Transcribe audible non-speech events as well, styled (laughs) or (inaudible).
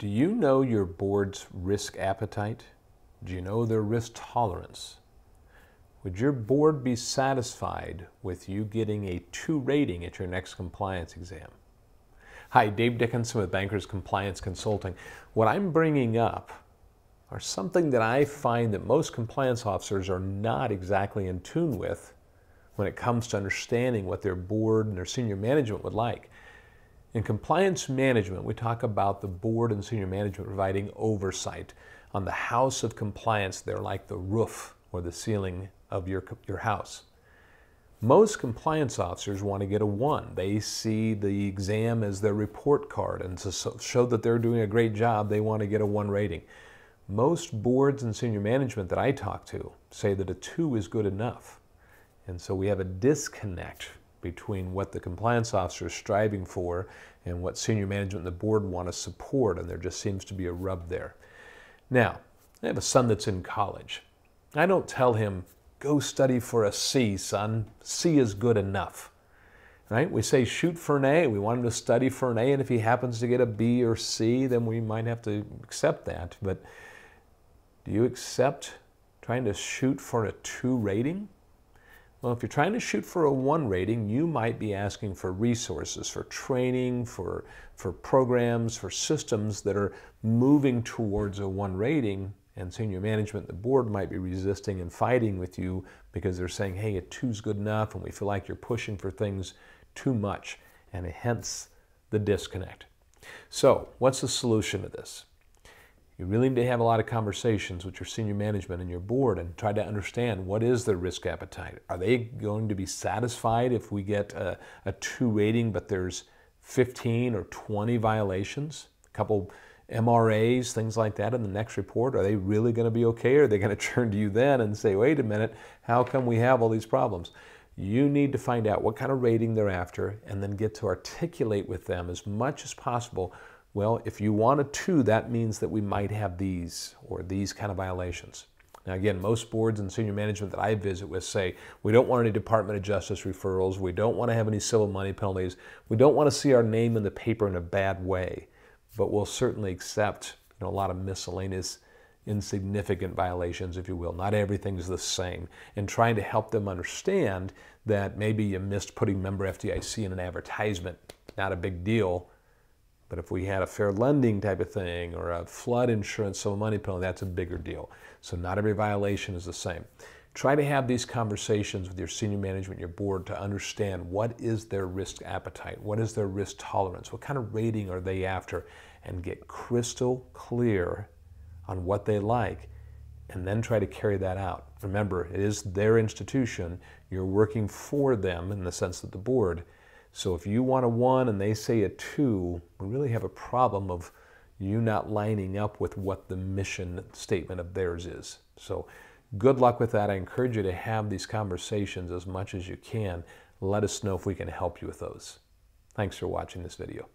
Do you know your board's risk appetite? Do you know their risk tolerance? Would your board be satisfied with you getting a 2 rating at your next compliance exam? Hi, Dave Dickinson with Bankers Compliance Consulting. What I'm bringing up are something that I find that most compliance officers are not exactly in tune with when it comes to understanding what their board and their senior management would like. In compliance management, we talk about the board and senior management providing oversight on the house of compliance. They're like the roof or the ceiling of your, your house. Most compliance officers want to get a one. They see the exam as their report card, and to show that they're doing a great job, they want to get a one rating. Most boards and senior management that I talk to say that a two is good enough. And so we have a disconnect between what the compliance officer is striving for and what senior management and the board want to support, and there just seems to be a rub there. Now, I have a son that's in college. I don't tell him, go study for a C, son. C is good enough. Right? We say shoot for an A. We want him to study for an A, and if he happens to get a B or C, then we might have to accept that. But do you accept trying to shoot for a 2 rating? Well, if you're trying to shoot for a one rating, you might be asking for resources, for training, for, for programs, for systems that are moving towards a one rating. And senior management, the board might be resisting and fighting with you because they're saying, hey, a two's good enough, and we feel like you're pushing for things too much. And hence the disconnect. So, what's the solution to this? You really need to have a lot of conversations with your senior management and your board and try to understand what is their risk appetite. Are they going to be satisfied if we get a, a two rating, but there's 15 or 20 violations, a couple MRAs, things like that in the next report? Are they really going to be okay? Or are they going (laughs) to turn to you then and say, wait a minute, how come we have all these problems? You need to find out what kind of rating they're after and then get to articulate with them as much as possible well, if you want a two, that means that we might have these or these kind of violations. Now, again, most boards and senior management that I visit with say, we don't want any Department of Justice referrals. We don't want to have any civil money penalties. We don't want to see our name in the paper in a bad way, but we'll certainly accept you know, a lot of miscellaneous, insignificant violations, if you will. Not everything's the same. And trying to help them understand that maybe you missed putting member FDIC in an advertisement, not a big deal but if we had a fair lending type of thing or a flood insurance, civil money penalty, that's a bigger deal. So not every violation is the same. Try to have these conversations with your senior management, your board, to understand what is their risk appetite, what is their risk tolerance, what kind of rating are they after, and get crystal clear on what they like, and then try to carry that out. Remember, it is their institution. You're working for them in the sense that the board so if you want a one and they say a two, we really have a problem of you not lining up with what the mission statement of theirs is. So good luck with that. I encourage you to have these conversations as much as you can. Let us know if we can help you with those. Thanks for watching this video.